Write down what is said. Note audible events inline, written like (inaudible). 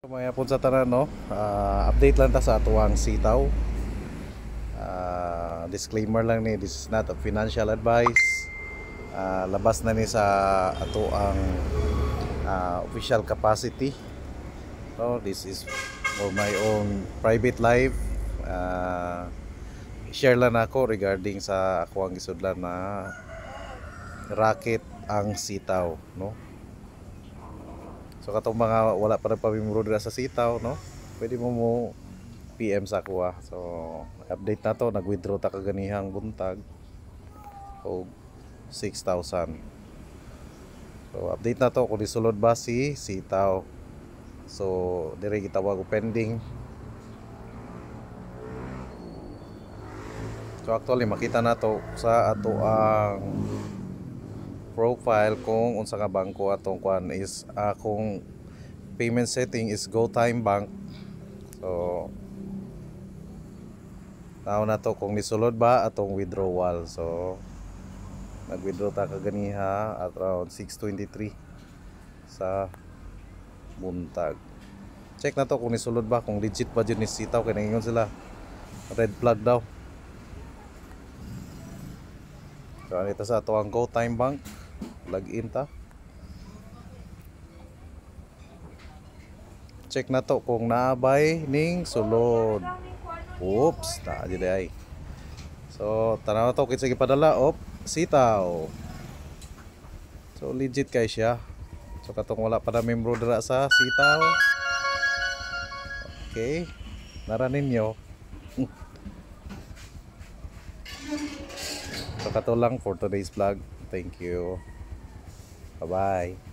Mayapon sa tanan no. Uh, update lang ta sa atuang sitaw. Uh, disclaimer lang ni this is not a financial advice. Uh, labas na ni sa atuang uh, official capacity. So this is for my own private life. Uh, share lang ako regarding sa akong ang gisudlan na racket ang sitaw no. So katong mga wala pa rin pamimuro dira sa sitaw, no? Pwede mo mo PM sa ako So update na to, nag-withdraw ta kaganihang buntag o 6,000. So update na to kung isulod ba si sitaw. So dire gitawag ko pending. So actually makita na to sa ato ang profile kung unsa ka bangko atong kuan is akong ah, payment setting is go time bank so tao na to kung nisulod ba atong withdrawal so nagwithdraw ta kaganiha at around 623 sa buntag check na to kung nisulod ba kung legit ba dyan ni sitaw kaya nangingon sila red flag daw So dito sa ato ang Go Time Bank, Log in ta. Check na to kung nabay ning sulod. Oops, ta di ay. So tanaw to Sige padala op sitaw. So legit kay siya. So katong wala pa na membro dira sa sitaw. Okay. Nara ninyo. (laughs) So, kato lang for today's vlog. Thank you. Bye-bye.